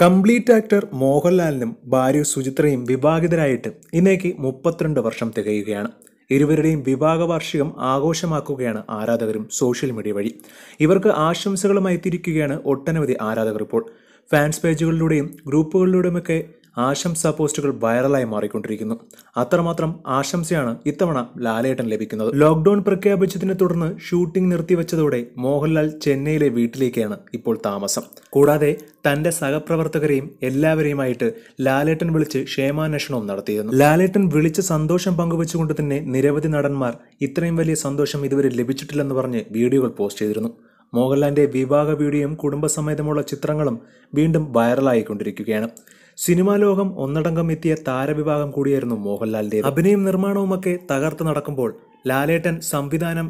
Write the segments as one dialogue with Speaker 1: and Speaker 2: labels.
Speaker 1: complete actor മോഹൻലാലിനും ഭാര്യ സുചിത്രയും വിവാഹിതരായിട്ട് ഇന്നേക്ക് മുപ്പത്തിരണ്ട് വർഷം തികയുകയാണ് ഇരുവരുടെയും വിവാഹ വാർഷികം ആഘോഷമാക്കുകയാണ് ആരാധകരും സോഷ്യൽ മീഡിയ വഴി ഇവർക്ക് ആശംസകളുമായി തിരിക്കുകയാണ് ഒട്ടനവധി ആരാധകർ ഇപ്പോൾ ഫാൻസ് പേജുകളിലൂടെയും ഗ്രൂപ്പുകളിലൂടെയുമൊക്കെ ആശംസാ പോസ്റ്റുകൾ വൈറലായി മാറിക്കൊണ്ടിരിക്കുന്നു അത്രമാത്രം ആശംസയാണ് ഇത്തവണ ലാലേട്ടൻ ലഭിക്കുന്നത് ലോക്ക്ഡൌൺ പ്രഖ്യാപിച്ചതിനെ തുടർന്ന് ഷൂട്ടിംഗ് നിർത്തിവെച്ചതോടെ മോഹൻലാൽ ചെന്നൈയിലെ വീട്ടിലേക്കാണ് ഇപ്പോൾ താമസം കൂടാതെ തന്റെ സഹപ്രവർത്തകരെയും എല്ലാവരെയുമായിട്ട് ലാലേട്ടൻ വിളിച്ച് ക്ഷേമാന്വേഷണവും നടത്തിയിരുന്നു ലാലേട്ടൻ വിളിച്ച് സന്തോഷം പങ്കുവച്ചുകൊണ്ട് തന്നെ നിരവധി നടന്മാർ ഇത്രയും വലിയ സന്തോഷം ഇതുവരെ ലഭിച്ചിട്ടില്ലെന്ന് പറഞ്ഞ് വീഡിയോകൾ പോസ്റ്റ് ചെയ്തിരുന്നു മോഹൻലാലിന്റെ വിവാഹ വീഡിയോയും കുടുംബസമേതമുള്ള ചിത്രങ്ങളും വീണ്ടും വൈറലായിക്കൊണ്ടിരിക്കുകയാണ് സിനിമാ ലോകം ഒന്നടങ്കം എത്തിയ താരവിഭാഗം കൂടിയായിരുന്നു മോഹൻലാലിന്റെ അഭിനയം നിർമ്മാണവുമൊക്കെ തകർത്ത് നടക്കുമ്പോൾ ലാലേട്ടൻ സംവിധാനം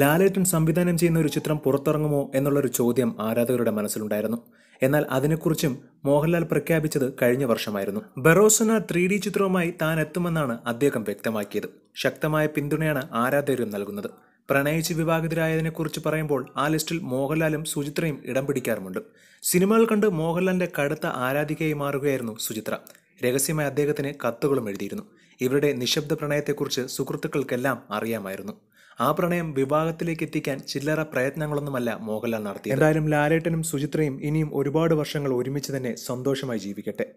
Speaker 1: ലാലേട്ടൻ സംവിധാനം ചെയ്യുന്ന ഒരു ചിത്രം പുറത്തിറങ്ങുമോ എന്നുള്ളൊരു ചോദ്യം ആരാധകരുടെ മനസ്സിലുണ്ടായിരുന്നു എന്നാൽ അതിനെക്കുറിച്ചും മോഹൻലാൽ പ്രഖ്യാപിച്ചത് കഴിഞ്ഞ വർഷമായിരുന്നു ബറോസന ത്രീ ഡി ചിത്രവുമായി താൻ എത്തുമെന്നാണ് അദ്ദേഹം വ്യക്തമാക്കിയത് ശക്തമായ പിന്തുണയാണ് ആരാധകരും നൽകുന്നത് പ്രണയിച്ച് വിവാഹിതരായതിനെക്കുറിച്ച് പറയുമ്പോൾ ആ ലിസ്റ്റിൽ മോഹൻലാലും സുചിത്രയും ഇടം പിടിക്കാറുമുണ്ട് സിനിമകൾ കണ്ട് മോഹൻലാലിൻ്റെ കടുത്ത ആരാധികയായി മാറുകയായിരുന്നു സുചിത്ര രഹസ്യമായി അദ്ദേഹത്തിന് കത്തുകളും എഴുതിയിരുന്നു ഇവരുടെ നിശബ്ദ പ്രണയത്തെക്കുറിച്ച് സുഹൃത്തുക്കൾക്കെല്ലാം അറിയാമായിരുന്നു ആ പ്രണയം വിവാഹത്തിലേക്ക് എത്തിക്കാൻ ചില്ലറ പ്രയത്നങ്ങളൊന്നുമല്ല മോഹൻലാൽ നടത്തി എന്തായാലും ലാലേട്ടനും സുചിത്രയും ഇനിയും ഒരുപാട് വർഷങ്ങൾ ഒരുമിച്ച് തന്നെ സന്തോഷമായി ജീവിക്കട്ടെ